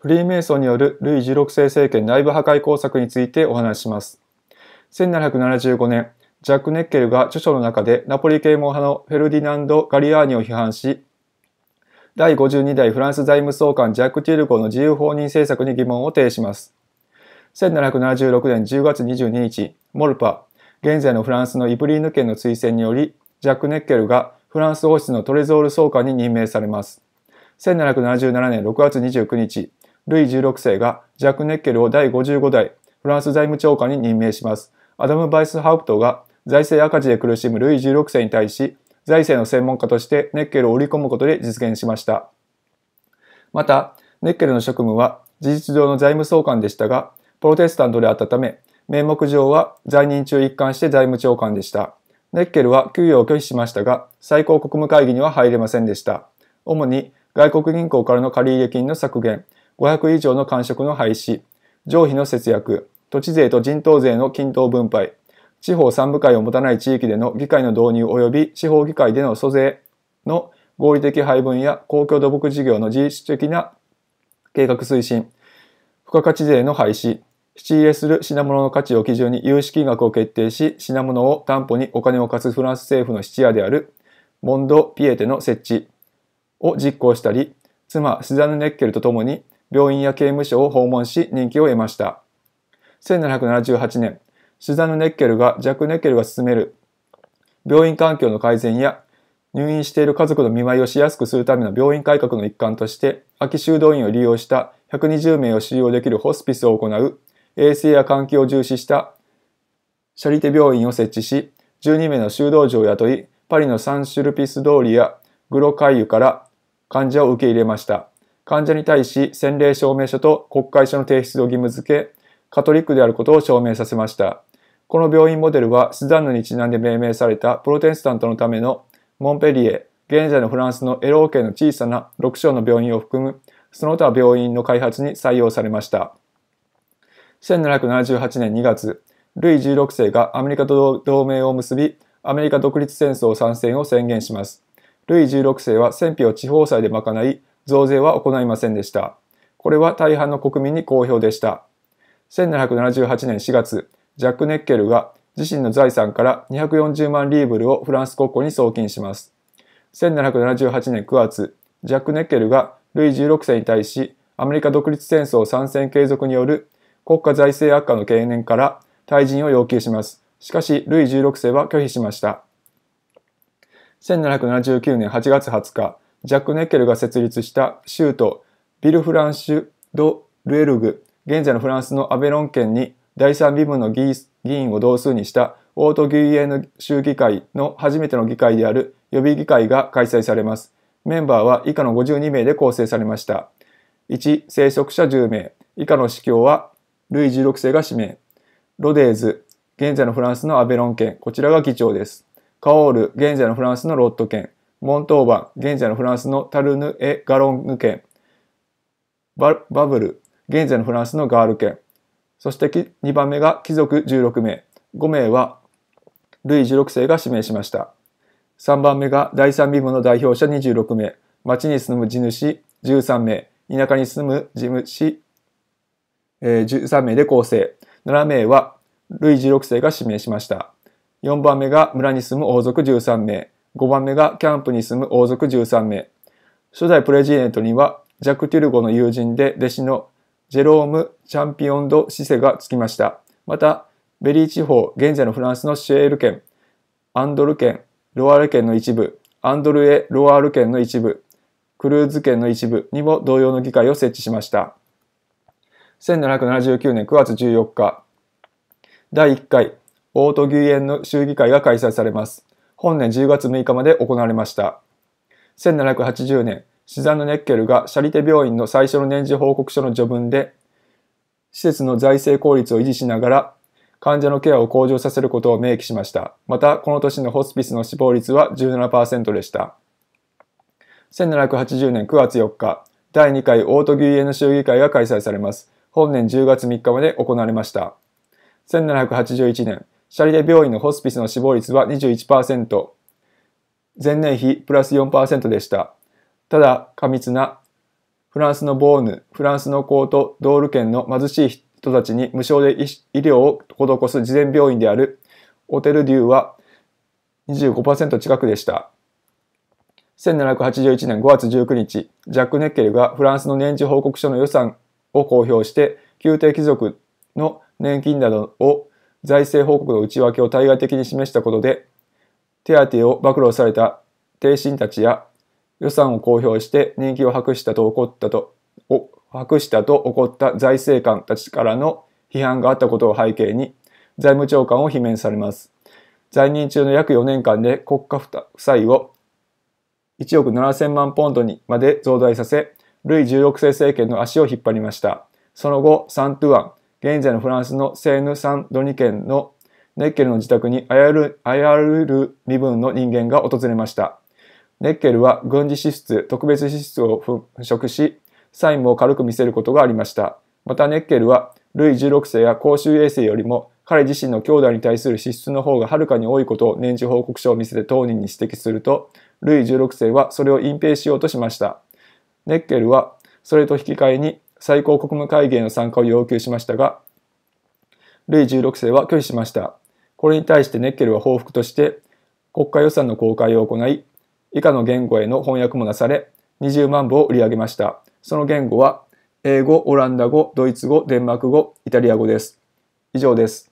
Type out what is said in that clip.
フリーメイソンによるルイ16世政権内部破壊工作についてお話しします。1775年、ジャック・ネッケルが著書の中でナポリ啓蒙派のフェルディナンド・ガリアーニを批判し、第52代フランス財務総監ジャック・ティルゴの自由放任政策に疑問を呈します。1776年10月22日、モルパ、現在のフランスのイブリーヌ県の推薦により、ジャック・ネッケルがフランス王室のトレゾール総監に任命されます。1777年6月29日、ルイ16世がジャック・ネッケルを第55代フランス財務長官に任命します。アダム・バイスハウプトが財政赤字で苦しむルイ16世に対し、財政の専門家としてネッケルを売り込むことで実現しました。また、ネッケルの職務は事実上の財務総監でしたが、プロテスタントであったため、名目上は在任中一貫して財務長官でした。ネッケルは給与を拒否しましたが、最高国務会議には入れませんでした。主に外国銀行からの借入金の削減、500以上の官職の廃止、上費の節約、土地税と人頭税の均等分配、地方産部会を持たない地域での議会の導入及び地方議会での租税の合理的配分や公共土木事業の実質的な計画推進、付加価値税の廃止、質入れする品物の価値を基準に融資金額を決定し、品物を担保にお金を貸すフランス政府の質屋であるモンド・ピエテの設置を実行したり、妻、スザヌ・ネッケルと共に病院や刑務所を訪問し人気を得ました。1778年、スザヌ・ネッケルが、ジャック・ネッケルが進める病院環境の改善や入院している家族の見舞いをしやすくするための病院改革の一環として、秋修道院を利用した120名を収容できるホスピスを行う、衛生や環境を重視したシャリテ病院を設置し、12名の修道女を雇い、パリのサンシュルピス通りやグロカイユから患者を受け入れました。患者に対し洗礼証明書と国会書の提出を義務付け、カトリックであることを証明させました。この病院モデルはスザンヌにちなんで命名されたプロテスタントのためのモンペリエ、現在のフランスのエロー系の小さな6章の病院を含むその他病院の開発に採用されました。1778年2月、ルイ16世がアメリカと同盟を結び、アメリカ独立戦争参戦を宣言します。ルイ16世は戦費を地方債で賄い、増税は行いませんでした。これは大半の国民に好評でした。1778年4月、ジャック・ネッケルが自身の財産から240万リーブルをフランス国庫に送金します。1778年9月、ジャック・ネッケルがルイ16世に対し、アメリカ独立戦争参戦継続による国家財政悪化の経年から退陣を要求します。しかし、ルイ16世は拒否しました。1779年8月20日、ジャック・ネッケルが設立した州都ビル・フランシュ・ド・ルエルグ、現在のフランスのアベロン県に第三身分の議員を同数にしたオート・ギュイエヌ州議会の初めての議会である予備議会が開催されます。メンバーは以下の52名で構成されました。1、生息者10名。以下の司教はルイ16世が指名。ロデーズ、現在のフランスのアベロン県、こちらが議長です。カオール、現在のフランスのロット県。モントーバ現在のフランスのタルヌ・エ・ガロンヌ県、バブル、現在のフランスのガール県、そして2番目が貴族16名、5名はルイ16世が指名しました。3番目が第3ビブの代表者26名、町に住む地主13名、田舎に住む地主、えー、13名で構成。7名はルイ16世が指名しました。4番目が村に住む王族13名。5番目がキャンプに住む王族13名。初代プレジデントにはジャック・テュルゴの友人で弟子のジェローム・チャンピオン・ド・シセがつきました。また、ベリー地方、現在のフランスのシェール県、アンドル県、ロアール県の一部、アンドルエ・ロアール県の一部、クルーズ県の一部にも同様の議会を設置しました。1779年9月14日、第1回、オート・ギュイエンの州議会が開催されます。本年10月6日まで行われました。1780年、シザンヌ・ネッケルがシャリテ病院の最初の年次報告書の序文で、施設の財政効率を維持しながら、患者のケアを向上させることを明記しました。また、この年のホスピスの死亡率は17%でした。1780年9月4日、第2回オートギュイエヌ州議会が開催されます。本年10月3日まで行われました。1781年、シャリデ病院のホスピスの死亡率は21%、前年比プラス4%でした。ただ、過密なフランスのボーヌ、フランスのコート、ドール県の貧しい人たちに無償で医療を施す慈善病院であるオテルデューは25%近くでした。1781年5月19日、ジャック・ネッケルがフランスの年次報告書の予算を公表して、宮廷貴族の年金などを財政報告の内訳を対外的に示したことで、手当を暴露された低身たちや予算を公表して人気を博したと怒ったと、博したと怒った財政官たちからの批判があったことを背景に、財務長官を罷免されます。在任中の約4年間で国家負債を1億7000万ポンドにまで増大させ、ルイ16世政権の足を引っ張りました。その後、サントゥアン、現在のフランスのセーヌ・サン・ドニ県のネッケルの自宅にあやる、る身分の人間が訪れました。ネッケルは軍事支出、特別支出を払拭し、債務を軽く見せることがありました。またネッケルは、ルイ16世や公衆衛生よりも彼自身の兄弟に対する支出の方がはるかに多いことを年次報告書を見せて当人に指摘すると、ルイ16世はそれを隠蔽しようとしました。ネッケルはそれと引き換えに最高国務会議への参加を要求しましたが、ルイ16世は拒否しました。これに対してネッケルは報復として、国家予算の公開を行い、以下の言語への翻訳もなされ、20万部を売り上げました。その言語は、英語、オランダ語、ドイツ語、デンマーク語、イタリア語です。以上です。